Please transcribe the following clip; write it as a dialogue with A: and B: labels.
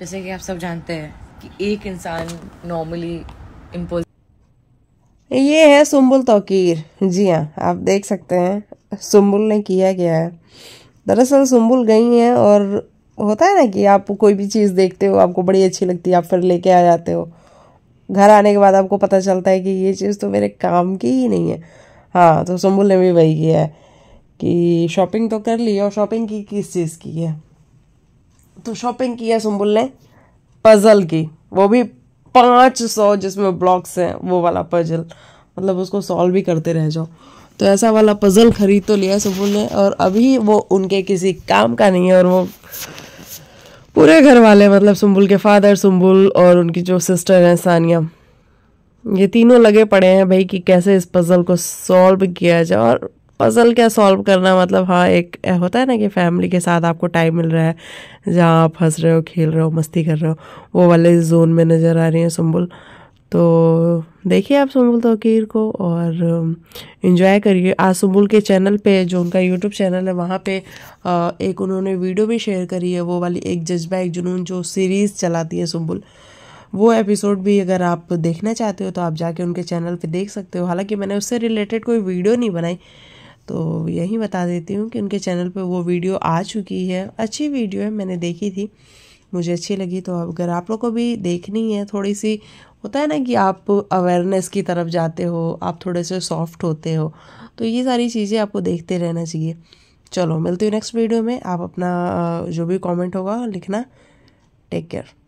A: जैसे कि आप सब जानते हैं कि एक इंसान नॉर्मली इम्पोज ये है सुम्बुल तोकीर जी हाँ आप देख सकते हैं सुम्बुल ने किया गया है दरअसल सुम्बुल गई हैं और होता है ना कि आप कोई भी चीज़ देखते हो आपको बड़ी अच्छी लगती है आप फिर लेके आ जाते हो घर आने के बाद आपको पता चलता है कि ये चीज़ तो मेरे काम की ही नहीं है हाँ तो सुम्बुल ने भी वही किया है कि शॉपिंग तो कर ली और शॉपिंग की किस चीज़ की है तो शॉपिंग की है सुम्बुल ने पज़ल की वो भी पाँच सौ जिसमें ब्लॉक्स हैं वो वाला पजल मतलब उसको सॉल्व भी करते रह जाओ तो ऐसा वाला पजल खरीद तो लिया सुबुल ने और अभी वो उनके किसी काम का नहीं है और वो पूरे घर वाले मतलब सुम्बुल के फादर सुम्बुल और उनकी जो सिस्टर हैं सानिया ये तीनों लगे पड़े हैं भाई कि कैसे इस पजल को सॉल्व किया जाए और पज़ल क्या सॉल्व करना मतलब हाँ एक होता है ना कि फैमिली के साथ आपको टाइम मिल रहा है जहाँ आप हंस रहे हो खेल रहे हो मस्ती कर रहे हो वो वाले जोन में नज़र आ रही है सुम्बुल तो देखिए आप सुम्बुल तोकीर को और इन्जॉय करिए आज सुम्बुल के चैनल पे जो उनका यूट्यूब चैनल है वहाँ पे एक उन्होंने वीडियो भी शेयर करी है वो वाली एक जज्बा एक जुनून जो सीरीज़ चलाती है सुम्बुल वो एपिसोड भी अगर आप देखना चाहते हो तो आप जाके उनके चैनल पे देख सकते हो हालांकि मैंने उससे रिलेटेड कोई वीडियो नहीं बनाई तो यही बता देती हूँ कि उनके चैनल पे वो वीडियो आ चुकी है अच्छी वीडियो है मैंने देखी थी मुझे अच्छी लगी तो अगर आप लोग को भी देखनी है थोड़ी सी होता है ना कि आप अवेयरनेस की तरफ जाते हो आप थोड़े से सॉफ्ट होते हो तो ये सारी चीज़ें आपको देखते रहना चाहिए चलो मिलती हूँ नेक्स्ट वीडियो में आप अपना जो भी कमेंट होगा लिखना टेक केयर